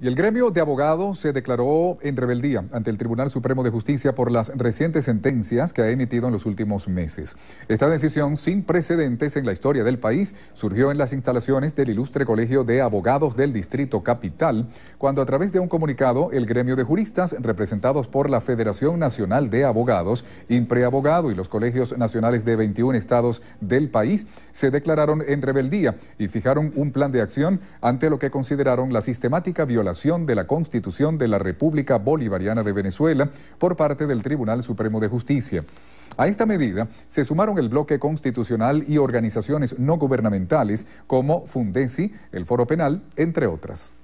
Y el gremio de abogados se declaró en rebeldía ante el Tribunal Supremo de Justicia por las recientes sentencias que ha emitido en los últimos meses. Esta decisión sin precedentes en la historia del país surgió en las instalaciones del ilustre Colegio de Abogados del Distrito Capital, cuando a través de un comunicado el gremio de juristas representados por la Federación Nacional de Abogados, Impreabogado y los colegios nacionales de 21 estados del país se declararon en rebeldía y fijaron un plan de acción ante lo que consideraron la sistemática violación de la Constitución de la República Bolivariana de Venezuela por parte del Tribunal Supremo de Justicia. A esta medida se sumaron el bloque constitucional y organizaciones no gubernamentales como Fundesi, el Foro Penal, entre otras.